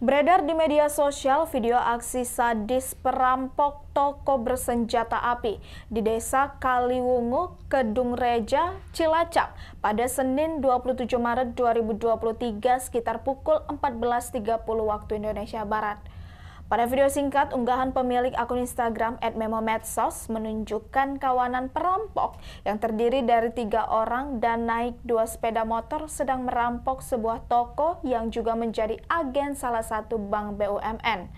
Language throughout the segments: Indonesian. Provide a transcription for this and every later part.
Beredar di media sosial video aksi sadis perampok toko bersenjata api di Desa Kaliwungu, Kedung Reja, Cilacap pada Senin 27 Maret 2023 sekitar pukul 14.30 waktu Indonesia Barat. Pada video singkat, unggahan pemilik akun Instagram @memomedsos menunjukkan kawanan perampok yang terdiri dari tiga orang dan naik dua sepeda motor sedang merampok sebuah toko yang juga menjadi agen salah satu bank BUMN.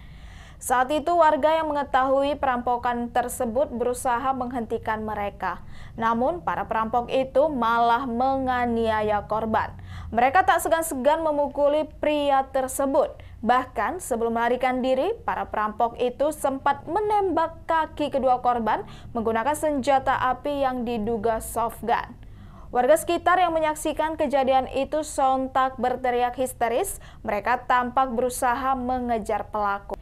Saat itu warga yang mengetahui perampokan tersebut berusaha menghentikan mereka. Namun para perampok itu malah menganiaya korban. Mereka tak segan-segan memukuli pria tersebut. Bahkan sebelum melarikan diri, para perampok itu sempat menembak kaki kedua korban menggunakan senjata api yang diduga soft gun. Warga sekitar yang menyaksikan kejadian itu sontak berteriak histeris. Mereka tampak berusaha mengejar pelaku.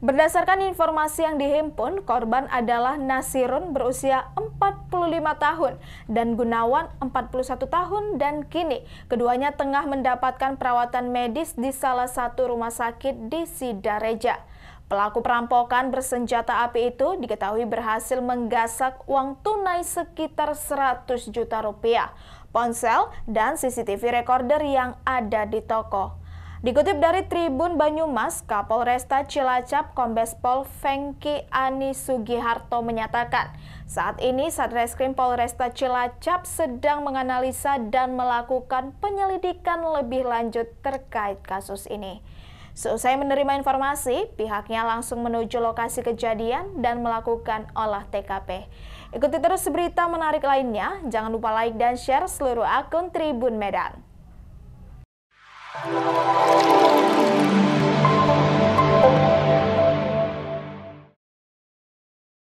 Berdasarkan informasi yang dihimpun, korban adalah Nasirun berusia 45 tahun dan Gunawan 41 tahun dan kini keduanya tengah mendapatkan perawatan medis di salah satu rumah sakit di Sidareja. Pelaku perampokan bersenjata api itu diketahui berhasil menggasak uang tunai sekitar 100 juta rupiah, ponsel, dan CCTV recorder yang ada di toko. Dikutip dari Tribun Banyumas, Kapolresta Cilacap Kombes Pol Fengki Ani Sugiharto menyatakan, saat ini Satreskrim Polresta Cilacap sedang menganalisa dan melakukan penyelidikan lebih lanjut terkait kasus ini. Seusai menerima informasi, pihaknya langsung menuju lokasi kejadian dan melakukan olah TKP. Ikuti terus berita menarik lainnya. Jangan lupa like dan share seluruh akun Tribun Medan. Thank you.